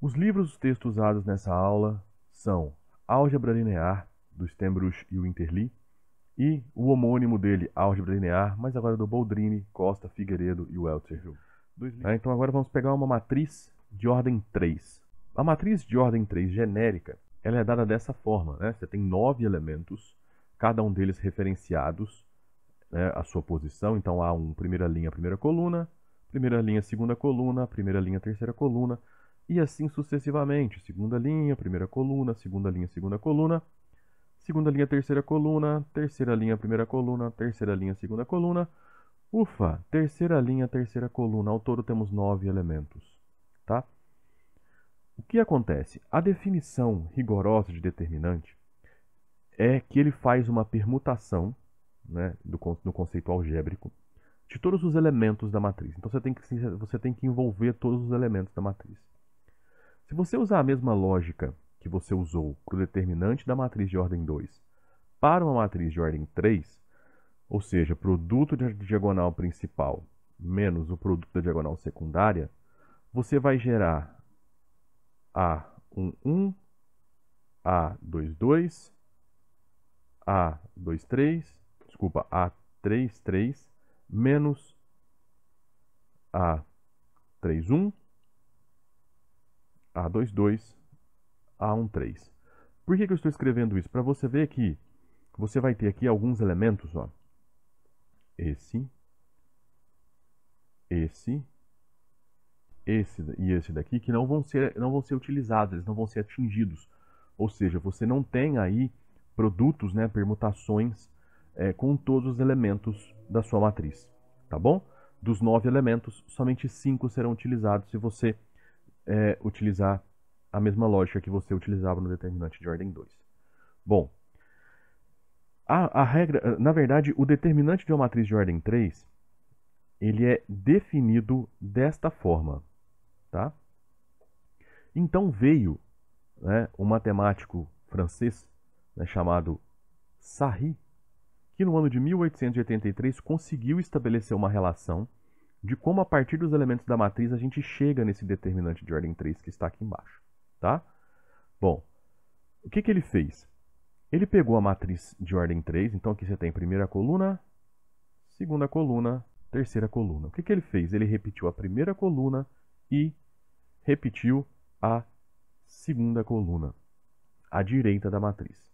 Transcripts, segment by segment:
Os livros e textos usados nessa aula são Álgebra Linear, dos Tembruch e o Interli, e o homônimo dele, Álgebra Linear, mas agora do Boldrini, Costa, Figueiredo e Welter. Tá, né, então agora vamos pegar uma matriz de ordem 3. A matriz de ordem 3 genérica, ela é dada dessa forma. Né? Você tem nove elementos, cada um deles referenciados né, sua posição. Então há um primeira linha, primeira coluna, primeira linha, segunda coluna, primeira linha, terceira coluna, e assim sucessivamente. Segunda linha, primeira coluna, segunda linha, segunda coluna, segunda linha, terceira coluna, terceira linha, primeira coluna, terceira linha, segunda coluna. Ufa, terceira linha, terceira coluna. Ao todo temos nove elementos, tá? O que acontece? A definição rigorosa de determinante é que ele faz uma permutação né, do, do conceito algébrico de todos os elementos da matriz. Então você tem que, você tem que envolver todos os elementos da matriz. Se você usar a mesma lógica que você usou para o determinante da matriz de ordem 2 para uma matriz de ordem 3, ou seja, produto da diagonal principal menos o produto da diagonal secundária, você vai gerar A11, A22, A23, desculpa, A33 menos A31 a22, A13. Por que, que eu estou escrevendo isso? Para você ver que você vai ter aqui alguns elementos, ó. Esse, esse, esse e esse daqui que não vão ser, não vão ser utilizados, eles não vão ser atingidos. Ou seja, você não tem aí produtos, né, permutações é, com todos os elementos da sua matriz, tá bom? Dos nove elementos, somente cinco serão utilizados se você é, utilizar a mesma lógica que você utilizava no determinante de ordem 2. Bom, a, a regra, na verdade, o determinante de uma matriz de ordem 3, ele é definido desta forma, tá? Então veio né, um matemático francês né, chamado Sarri, que no ano de 1883 conseguiu estabelecer uma relação de como a partir dos elementos da matriz a gente chega nesse determinante de ordem 3 que está aqui embaixo, tá? Bom, o que, que ele fez? Ele pegou a matriz de ordem 3, então aqui você tem primeira coluna, segunda coluna, terceira coluna. O que, que ele fez? Ele repetiu a primeira coluna e repetiu a segunda coluna, à direita da matriz,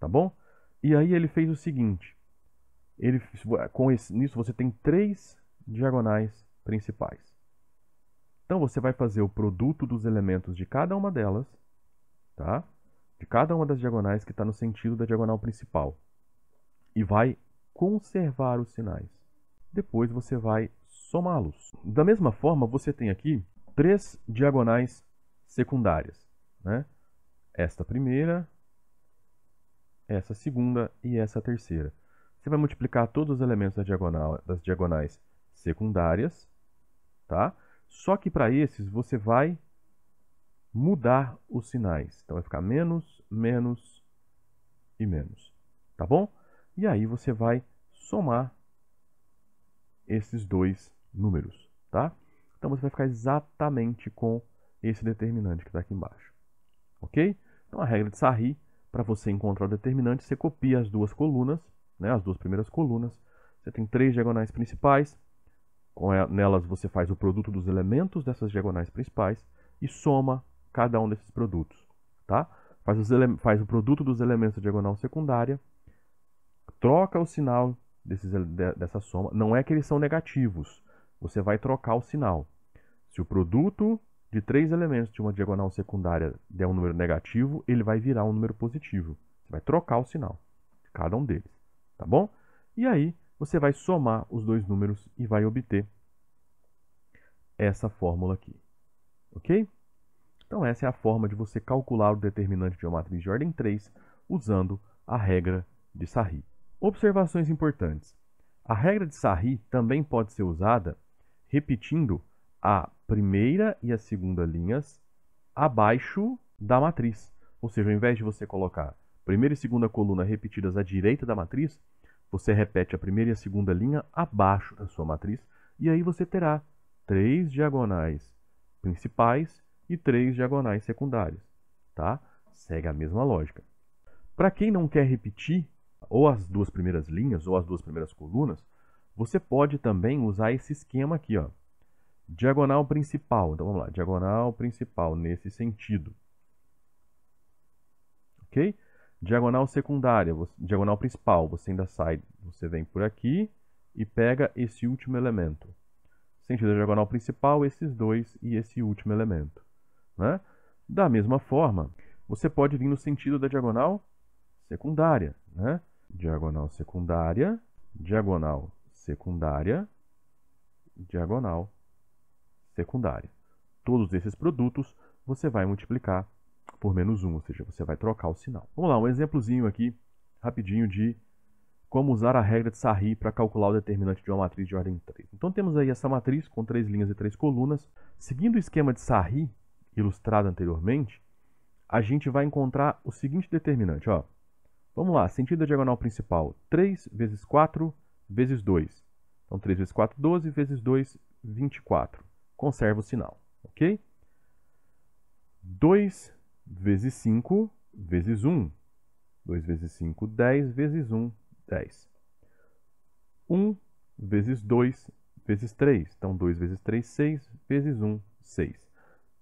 tá bom? E aí ele fez o seguinte, ele, com esse, nisso você tem três diagonais principais. Então você vai fazer o produto dos elementos de cada uma delas, tá? De cada uma das diagonais que está no sentido da diagonal principal. E vai conservar os sinais. Depois você vai somá-los. Da mesma forma, você tem aqui três diagonais secundárias. Né? Esta primeira, essa segunda e essa terceira. Você vai multiplicar todos os elementos da diagonal, das diagonais secundárias, tá? Só que para esses você vai mudar os sinais. Então vai ficar menos, menos e menos, tá bom? E aí você vai somar esses dois números, tá? Então você vai ficar exatamente com esse determinante que está aqui embaixo, ok? Então a regra de Sarri, para você encontrar o determinante, você copia as duas colunas, né, as duas primeiras colunas, você tem três diagonais principais, nelas você faz o produto dos elementos dessas diagonais principais e soma cada um desses produtos, tá? Faz, faz o produto dos elementos da diagonal secundária, troca o sinal desses, dessa soma. Não é que eles são negativos, você vai trocar o sinal. Se o produto de três elementos de uma diagonal secundária der um número negativo, ele vai virar um número positivo. Você vai trocar o sinal de cada um deles, tá bom? E aí você vai somar os dois números e vai obter essa fórmula aqui. Ok? Então essa é a forma de você calcular o determinante de uma matriz de ordem 3 usando a regra de Sarri. Observações importantes. A regra de Sarri também pode ser usada repetindo a primeira e a segunda linhas abaixo da matriz. Ou seja, ao invés de você colocar primeira e segunda coluna repetidas à direita da matriz, você repete a primeira e a segunda linha abaixo da sua matriz e aí você terá três diagonais principais e três diagonais secundárias, tá? Segue a mesma lógica. Para quem não quer repetir ou as duas primeiras linhas ou as duas primeiras colunas, você pode também usar esse esquema aqui, ó. Diagonal principal. Então vamos lá, diagonal principal nesse sentido. OK? Diagonal secundária, você, diagonal principal, você ainda sai, você vem por aqui e pega esse último elemento. Sentido da diagonal principal, esses dois e esse último elemento. Né? Da mesma forma, você pode vir no sentido da diagonal secundária. Né? Diagonal secundária, diagonal secundária, diagonal secundária. Todos esses produtos você vai multiplicar por menos 1, ou seja, você vai trocar o sinal. Vamos lá, um exemplozinho aqui, rapidinho, de como usar a regra de Sarri para calcular o determinante de uma matriz de ordem 3. Então temos aí essa matriz com três linhas e três colunas. Seguindo o esquema de Sarri, ilustrado anteriormente, a gente vai encontrar o seguinte determinante. Ó. Vamos lá, sentido da diagonal principal, 3 vezes 4 vezes 2. Então 3 vezes 4, 12, vezes 2, 24. Conserva o sinal, ok? 2 vezes 5 vezes 1. 2 vezes 5, 10, vezes 1, 10. 1 vezes 2 vezes 3. Então, 2 vezes 3, 6, vezes 1, 6.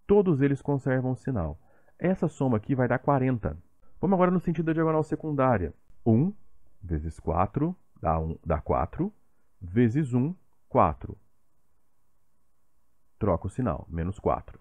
Todos eles conservam o sinal. Essa soma aqui vai dar 40. Vamos agora no sentido da diagonal secundária. 1 vezes 4 dá, 1, dá 4, vezes 1, 4. Troca o sinal, menos 4.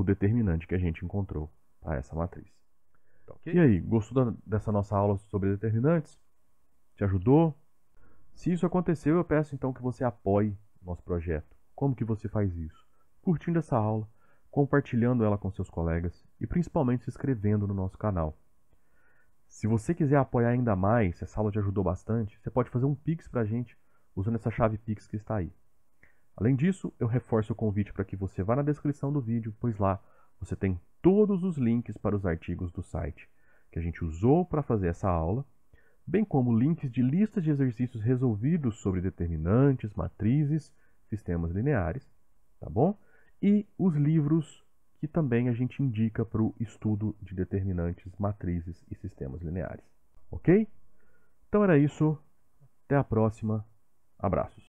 o determinante que a gente encontrou para essa matriz. Então, okay. E aí, gostou da, dessa nossa aula sobre determinantes? Te ajudou? Se isso aconteceu, eu peço então que você apoie o nosso projeto. Como que você faz isso? Curtindo essa aula, compartilhando ela com seus colegas e principalmente se inscrevendo no nosso canal. Se você quiser apoiar ainda mais, se essa aula te ajudou bastante, você pode fazer um Pix para a gente usando essa chave Pix que está aí. Além disso, eu reforço o convite para que você vá na descrição do vídeo, pois lá você tem todos os links para os artigos do site que a gente usou para fazer essa aula, bem como links de listas de exercícios resolvidos sobre determinantes, matrizes, sistemas lineares, tá bom? E os livros que também a gente indica para o estudo de determinantes, matrizes e sistemas lineares, ok? Então era isso, até a próxima, abraços!